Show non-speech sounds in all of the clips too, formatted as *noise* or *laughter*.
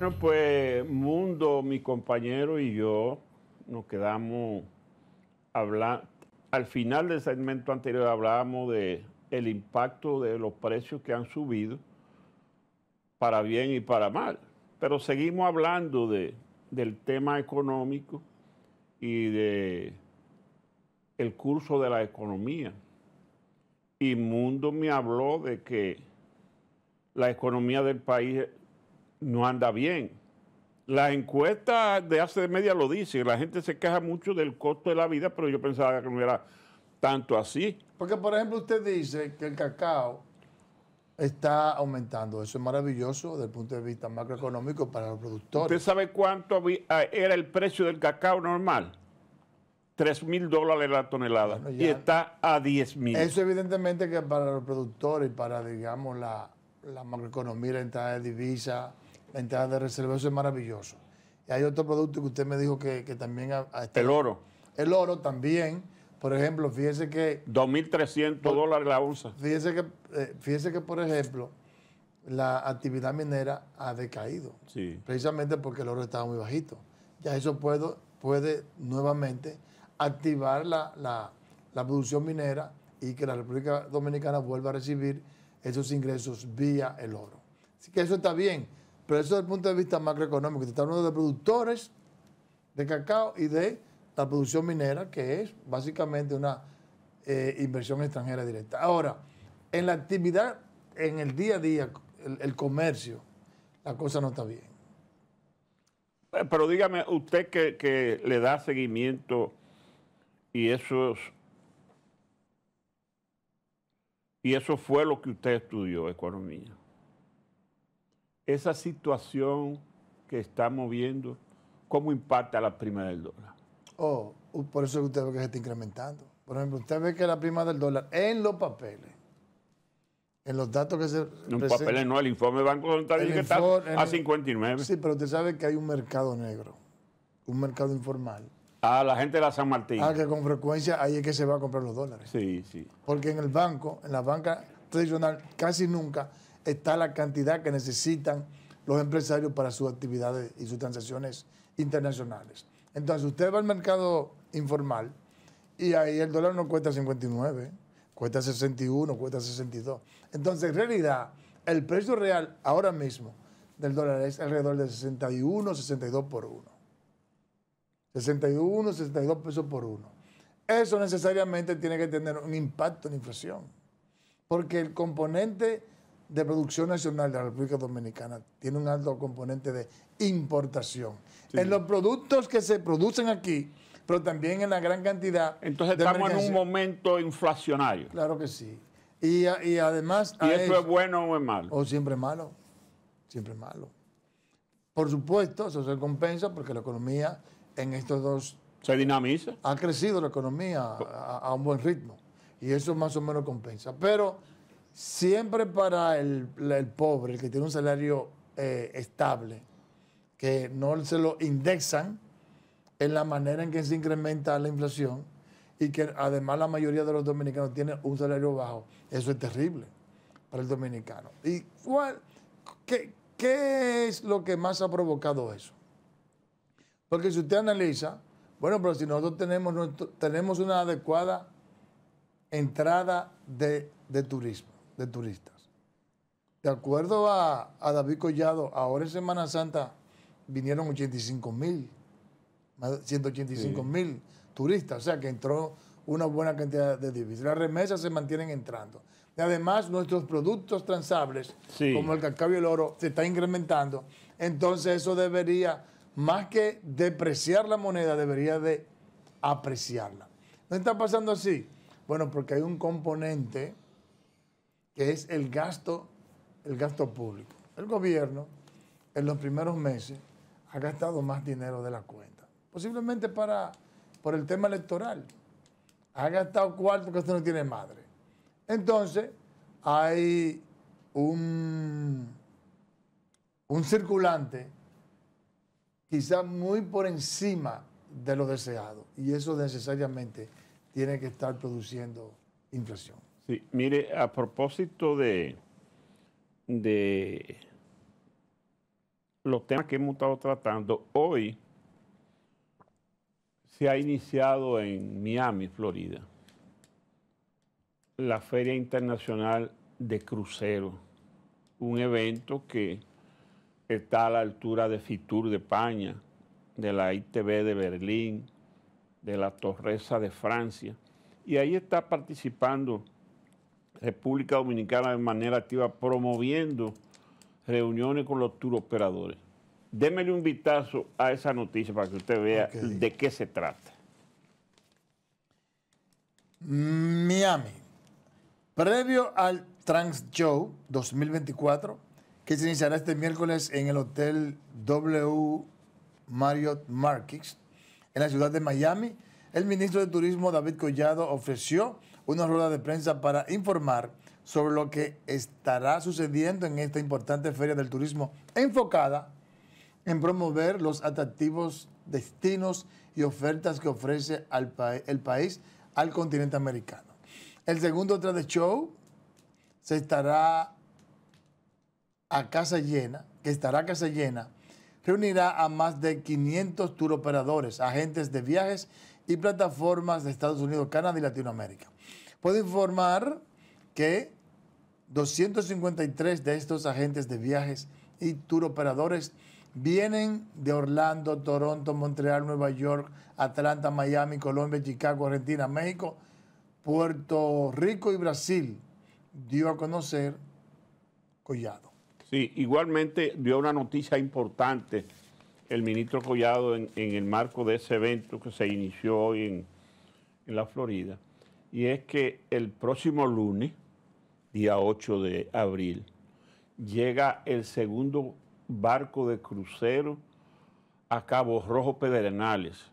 Bueno, pues Mundo, mi compañero y yo nos quedamos hablando. Al final del segmento anterior hablábamos de el impacto de los precios que han subido para bien y para mal. Pero seguimos hablando de, del tema económico y de el curso de la economía. Y Mundo me habló de que la economía del país no anda bien. La encuesta de hace media lo dice, la gente se queja mucho del costo de la vida, pero yo pensaba que no era tanto así. Porque, por ejemplo, usted dice que el cacao está aumentando. Eso es maravilloso desde el punto de vista macroeconómico para los productores. ¿Usted sabe cuánto ah, era el precio del cacao normal? 3 mil dólares la tonelada y está a 10 mil. Eso evidentemente que para los productores y para, digamos, la, la macroeconomía, la entrada de divisas, la entrada de reserva, eso es maravilloso. Y hay otro producto que usted me dijo que, también... Este el oro. El oro también. Por ejemplo, fíjese que... 2.300 dólares la onza. Fíjese que, eh, fíjese que, por ejemplo, la actividad minera ha decaído. Sí. Precisamente porque el oro estaba muy bajito. Ya eso puede, puede nuevamente activar la, la, la producción minera y que la República Dominicana vuelva a recibir esos ingresos vía el oro. Así que eso está bien. Pero eso desde el punto de vista macroeconómico. Te está hablando de productores de cacao y de la producción minera, que es básicamente una eh, inversión extranjera directa. Ahora, en la actividad, en el día a día, el, comercio, la cosa no está bien. Eh, pero dígame, usted que, le da seguimiento y Y eso fue lo que usted estudió, economía esa situación que estamos viendo, cómo impacta la prima del dólar. Oh, uh, por eso usted ve que se está incrementando. Por ejemplo, usted ve que la prima del dólar en los papeles, en los datos que se. En los papeles no, el informe Banco Central dice que a 59. Sí, pero usted sabe que hay un mercado negro, un mercado informal. Ah, la gente de la San Martín. Ah, que con frecuencia ahí es que se va a comprar los dólares. Sí, sí. Porque en el banco, en la banca tradicional, casi nunca está la cantidad que necesitan los empresarios para sus actividades y sus transacciones internacionales. Entonces usted va al mercado informal y ahí el dólar no cuesta 59, cuesta 61, cuesta 62. Entonces en realidad el precio real ahora mismo del dólar es alrededor de 61, 62 por uno. 61, 62 pesos por uno. Eso necesariamente tiene que tener un impacto en la inflación, porque el componente de producción nacional de la República Dominicana tiene un alto componente de importación. En los productos que se producen aquí, pero también en la gran cantidad. Entonces estamos en un momento inflacionario. Claro que sí. Y, además... ¿Y eso, es bueno o es malo? O siempre es malo. Siempre es malo. Por supuesto, eso se compensa porque la economía en estos dos... Se dinamiza. Ha crecido la economía a un buen ritmo. Y eso más o menos compensa. Pero siempre para el, pobre, el que tiene un salario eh, estable, que no se lo indexan en la manera en que se incrementa la inflación y que además la mayoría de los dominicanos tienen un salario bajo. Eso es terrible para el dominicano. ¿Y qué, es lo que más ha provocado eso? Porque si usted analiza, bueno, pero si nosotros tenemos, tenemos una adecuada entrada de turismo, de turistas. De acuerdo a, David Collado, ahora en Semana Santa vinieron 85 mil, 185 mil turistas, o sea que entró una buena cantidad de divisas. Las remesas se mantienen entrando. Y además, nuestros productos transables, como el cacao y el oro, se está incrementando. Entonces, eso debería, más que depreciar la moneda, debería de apreciarla. ¿No está pasando así? Bueno, porque hay un componente que es el gasto, el gasto público. El gobierno en los primeros meses ha gastado más dinero de la cuenta, posiblemente para, por el tema electoral. Ha gastado cuarto que usted no tiene madre. Entonces, hay un, un circulante quizás muy por encima de lo deseado y eso necesariamente tiene que estar produciendo inflación mire, a propósito de, los temas que hemos estado tratando, hoy se ha iniciado en Miami, Florida, la Feria Internacional de Cruceros, un evento que está a la altura de Fitur de España, de la ITB de Berlín, de la Torreza de Francia, y ahí está participando República Dominicana de manera activa promoviendo reuniones con los turoperadores. Démele un vistazo a esa noticia para que usted vea de qué se trata. Miami. Previo al Trans Show 2024, que se iniciará este miércoles en el Hotel W Marriott Marquis, en la ciudad de Miami, el ministro de Turismo David Collado ofreció una rueda de prensa para informar sobre lo que estará sucediendo en esta importante feria del turismo enfocada en promover los atractivos destinos y ofertas que ofrece el país al continente americano. El segundo trade show se estará a casa llena, que estará a casa llena, reunirá a más de 500 turoperadores, agentes de viajes y plataformas de Estados Unidos, Canadá y Latinoamérica. Puedo informar que 253 de estos agentes de viajes y tour operadores vienen de Orlando, Toronto, Montreal, Nueva York, Atlanta, Miami, Colombia, Chicago, Argentina, México, Puerto Rico y Brasil, dio a conocer Collado. Sí, igualmente dio una noticia importante el ministro Collado en, el marco de ese evento que se inició hoy en, en, la Florida, y es que el próximo lunes, día 8 de abril, llega el segundo barco de crucero a Cabo Rojo Pedernales.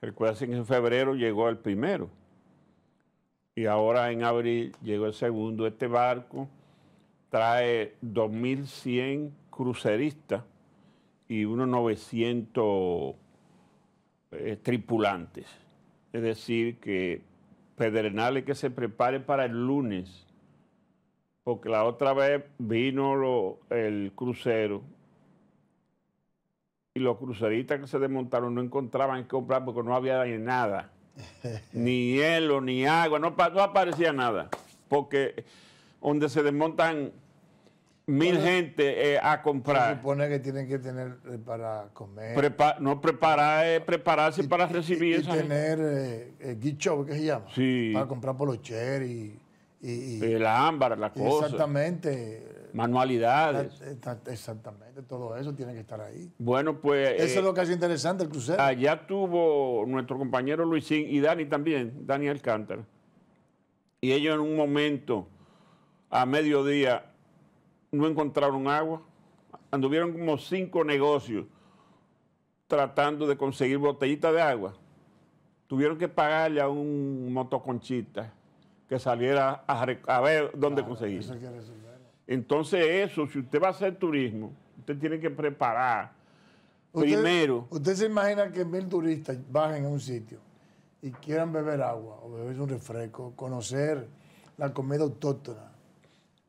Recuerden que en febrero llegó el primero y ahora en abril llegó el segundo. Este barco trae 2.100 cruceristas y unos 900 eh, tripulantes. Es decir, que pedrenales que se prepare para el lunes, porque la otra vez vino el crucero y los cruceristas que se desmontaron no encontraban qué comprar porque no había nada, *laughs* ni hielo, ni agua, no aparecía nada, porque eh, donde se desmontan mil gente eh, a comprar. Se supone que tienen que tener eh, para comer. no, preparar, eh, prepararse para recibir y, tener guicho, ¿qué se llama? Sí. Para comprar polocher y... y la ámbar, la cosa. Exactamente. Manualidades. Exactamente, todo eso tiene que estar ahí. Bueno, pues... Eso es lo que hace interesante el crucero. Allá tuvo nuestro compañero Luisín y Dani también, Dani Alcántara. Y ellos en un momento, a mediodía, no encontraron agua. Anduvieron como cinco negocios tratando de conseguir botellitas de agua. Tuvieron que pagarle a un motoconchita que saliera a, ver dónde conseguir. Entonces eso, si usted va a hacer turismo, usted tiene que preparar primero. Usted se imagina que mil turistas bajen a un sitio y quieran beber agua o beber un refresco, conocer la comida autóctona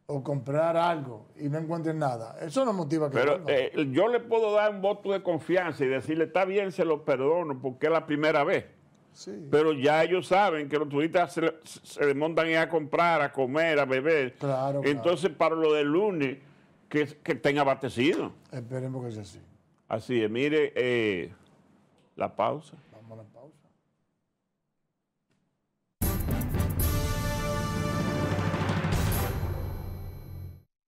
o comprar algo y no encuentren nada. Eso no motiva que Pero eh, yo le puedo dar un voto de confianza y decirle, está bien, se lo perdono porque es la primera vez. Pero ya ellos saben que los turistas se, se montan a comprar, a comer, a beber. Claro, Entonces, para lo del lunes, que, que estén abastecidos. Esperemos que sea así. Así es. Mire, eh, la pausa. Vamos a la pausa.